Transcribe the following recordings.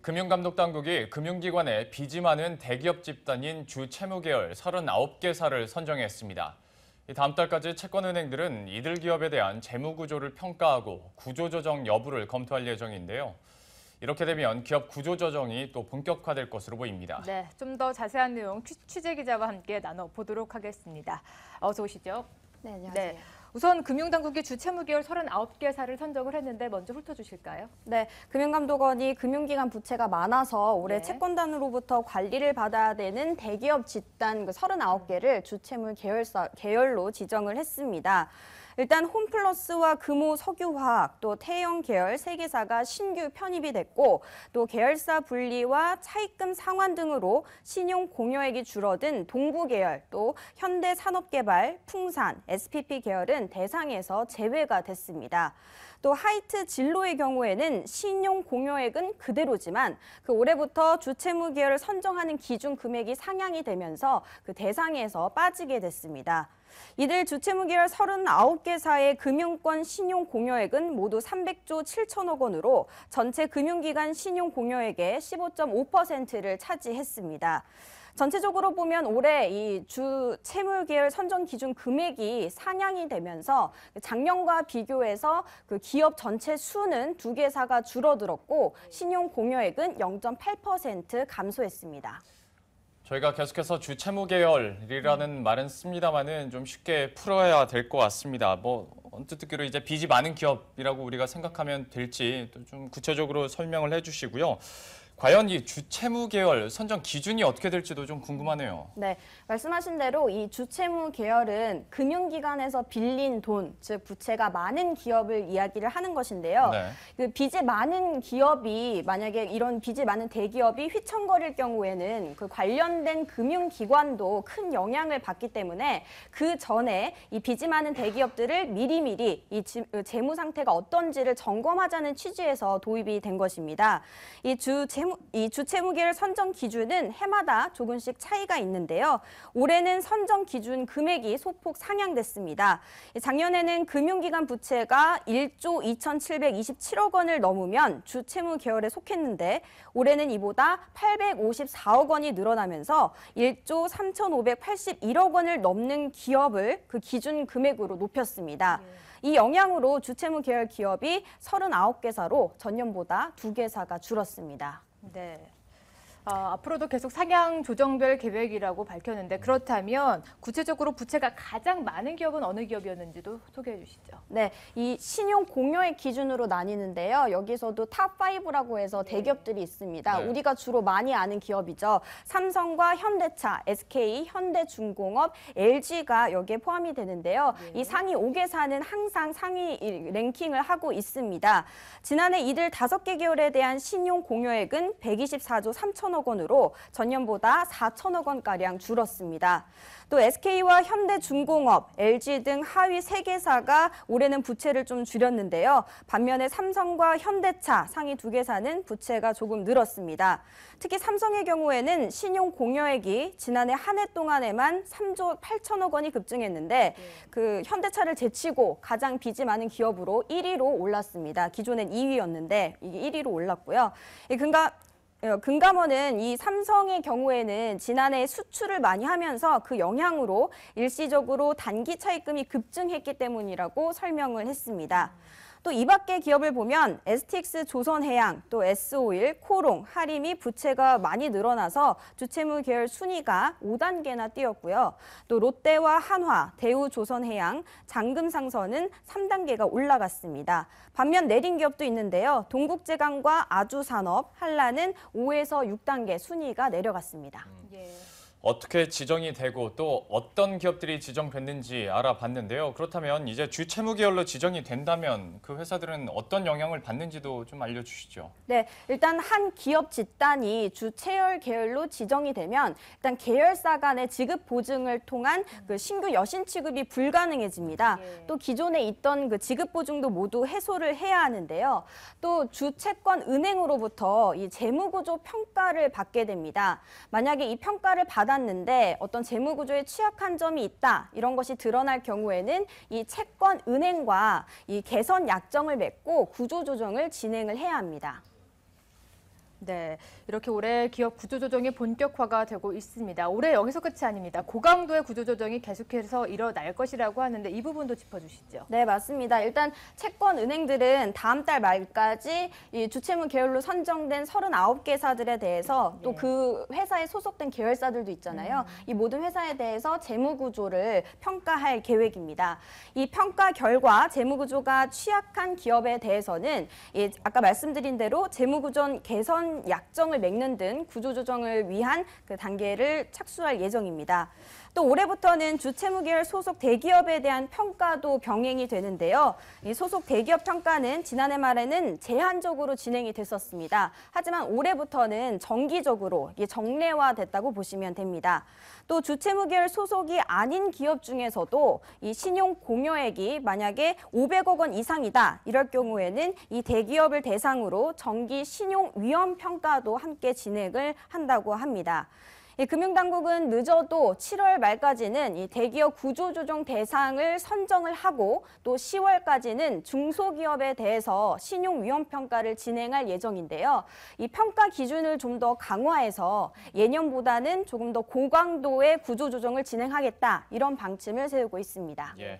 금융감독 당국이 금융기관에 빚이 많은 대기업 집단인 주 채무 계열 39개사를 선정했습니다. 다음 달까지 채권은행들은 이들 기업에 대한 재무 구조를 평가하고 구조 조정 여부를 검토할 예정인데요. 이렇게 되면 기업 구조 조정이 또 본격화될 것으로 보입니다. 네, 좀 더 자세한 내용 취재 기자와 함께 나눠 보도록 하겠습니다. 어서 오시죠. 네, 안녕하세요. 네. 우선 금융당국이 주채무계열 39개사를 선정을 했는데 먼저 훑어주실까요? 네, 금융감독원이 금융기관 부채가 많아서 올해 네. 채권단으로부터 관리를 받아야 되는 대기업 집단 그 39개를 주채무 계열사, 계열로 지정을 했습니다. 일단 홈플러스와 금호 석유화학 또태형 계열 세 개사가 신규 편입이 됐고 또 계열사 분리와 차입금 상환 등으로 신용 공여액이 줄어든 동부 계열 또 현대 산업개발, 풍산, SPP 계열은 경우에는 대상에서 제외가 됐습니다. 또 하이트 진로의 경우에는 신용 공여액은 그대로지만 그 올해부터 주채무 기여를 선정하는 기준 금액이 상향이 되면서 그 대상에서 빠지게 됐습니다. 이들 주채무기할 39개사의 금융권 신용 공여액은 모두 300조 7천억 원으로 전체 금융기관 신용 공여액의 15.5%를 차지했습니다. 전체적으로 보면 올해 이주 채무계열 선정 기준 금액이 상향이 되면서 작년과 비교해서 그 기업 전체 수는 두 개사가 줄어들었고 신용 공여액은 0.8% 감소했습니다. 저희가 계속해서 주채무계열이라는 말은 씁니다만은 좀 쉽게 풀어야 될 것 같습니다. 뭐 언뜻 듣기로 이제 빚이 많은 기업이라고 우리가 생각하면 될지 또 좀 구체적으로 설명을 해주시고요. 과연 이 주채무 계열 선정 기준이 어떻게 될지도 좀 궁금하네요. 네, 말씀하신 대로 이 주채무 계열은 금융기관에서 빌린 돈, 즉 부채가 많은 기업을 이야기를 하는 것인데요. 네. 그 빚이 많은 기업이 만약에 이런 빚이 많은 대기업이 휘청거릴 경우에는 그 관련된 금융기관도 큰 영향을 받기 때문에 그 전에 이 빚이 많은 대기업들을 미리미리 이 어, 재무 상태가 어떤지를 점검하자는 취지에서 도입이 된 것입니다. 이 주채무 이 주체 무게를 선정 기준은 해마다 조금씩 차이가 있는데요. 올해는 선정 기준 금액이 소폭 상향됐습니다. 작년에는 금융기관 부채가 1조 2,727억 원을 넘으면 주채무 계열에 속했는데 올해는 이보다 854억 원이 늘어나면서 1조 3,581억 원을 넘는 기업을 그 기준 금액으로 높였습니다. 네. 이 영향으로 주채무 계열 기업이 39개사로 전년보다 2개사가 줄었습니다. 네. 어, 앞으로도 계속 상향 조정될 계획이라고 밝혔는데 음. 그렇다면 구체적으로 부채가 가장 많은 기업은 어느 기업이었는지도 소개해 주시죠. 네, 이 신용 공여의 기준으로 나뉘는데요. 여기서도 탑5라고 해서 네. 대기업들이 있습니다. 네. 우리가 주로 많이 아는 기업이죠. 삼성과 현대차, SK, 현대중공업, LG가 여기에 포함이 되는데요. 네. 이 상위 5개사는 항상 상위 랭킹을 하고 있습니다. 지난해 이들 다섯 개기업에 대한 신용 공여액은 124조 3천 3천억 원으로 전년보다 4천억 원가량 줄었습니다. 또 SK와 현대중공업, LG 등 하위 3개사가 올해는 부채를 좀 줄였는데요. 반면에 삼성과 현대차 상위 2개사는 부채가 조금 늘었습니다. 특히 삼성의 경우에는 신용 공여액이 지난해 한 해 동안에만 3조 8천억 원이 급증했는데 그 현대차를 제치고 가장 빚이 많은 기업으로 1위로 올랐습니다. 기존엔 2위였는데 이게 1위로 올랐고요. 그러니까 예, 금감원은 이 삼성의 경우에는 지난해 수출을 많이 하면서 그 영향으로 일시적으로 단기 차입금이 급증했기 때문이라고 설명을 했습니다. 음. 또이 밖의 기업을 보면 STX 조선해양, 또 S5일, 코롱, 하림이 부채가 많이 늘어나서 주채무 계열 순위가 5단계나 뛰었고요. 또 롯데와 한화, 대우 조선해양, 장금상선은 3단계가 올라갔습니다. 반면 내린 기업도 있는데요. 동국제강과 아주산업, 한라는 5에서 6단계 순위가 내려갔습니다. 음. 예. 어떻게 지정이 되고 또 어떤 기업들이 지정됐는지 알아봤는데요. 그렇다면 이제 주채무 계열로 지정이 된다면 그 회사들은 어떤 영향을 받는지도 좀 알려주시죠. 네, 일단 한 기업 집단이 주채열 계열로 지정이 되면 일단 계열사 간의 지급 보증을 통한 그 신규 여신 취급이 불가능해집니다. 예. 또 기존에 있던 그 지급 보증도 모두 해소를 해야 하는데요. 또 주채권 은행으로부터 이 재무구조 평가를 받게 됩니다. 만약에 이 평가를 받아 받았는데 어떤 재무 구조에 취약한 점이 있다 이런 것이 드러날 경우에는 이 채권 은행과 이 개선 약정을 맺고 구조 조정을 진행을 해야 합니다. 네, 이렇게 올해 기업 구조조정이 본격화가 되고 있습니다. 올해 여기서 끝이 아닙니다. 고강도의 구조조정이 계속해서 일어날 것이라고 하는데 이 부분도 짚어주시죠. 네, 맞습니다. 일단 채권 은행들은 다음 달 말까지 이 주채무 계열로 선정된 39개사들에 대해서 또그 네. 회사에 소속된 계열사들도 있잖아요. 음. 이 모든 회사에 대해서 재무구조를 평가할 계획입니다. 이 평가 결과 재무구조가 취약한 기업에 대해서는 이 아까 말씀드린 대로 재무구조 개선 약정을 맺는 등 구조조정을 위한 그 단계를 착수할 예정입니다. 또 올해부터는 주채무계열 소속 대기업에 대한 평가도 병행이 되는데요. 이 소속 대기업 평가는 지난해 말에는 제한적으로 진행이 됐었습니다. 하지만 올해부터는 정기적으로 정례화됐다고 보시면 됩니다. 또 주채무계열 소속이 아닌 기업 중에서도 이 신용 공여액이 만약에 500억 원 이상이다 이럴 경우에는 이 대기업을 대상으로 정기 신용 위험 평가도 함께 진행을 한다고 합니다. 금융당국은 늦어도 7월 말까지는 이 대기업 구조조정 대상을 선정을 하고 또 10월까지는 중소기업에 대해서 신용위험평가를 진행할 예정인데요. 이 평가 기준을 좀 더 강화해서 예년보다는 조금 더 고강도의 구조조정을 진행하겠다 이런 방침을 세우고 있습니다. 예.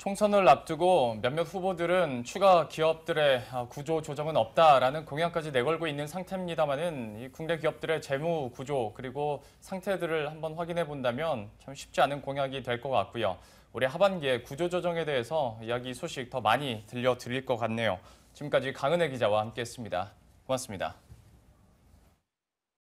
총선을 앞두고 몇몇 후보들은 추가 기업들의 아, 구조 조정은 없다라는 공약까지 내걸고 있는 상태입니다만은 국내 기업들의 재무 구조 그리고 상태들을 한번 확인해 본다면 참 쉽지 않은 공약이 될 것 같고요. 올해 하반기에 구조 조정에 대해서 이야기 소식 더 많이 들려드릴 것 같네요. 지금까지 강은혜 기자와 함께했습니다. 고맙습니다.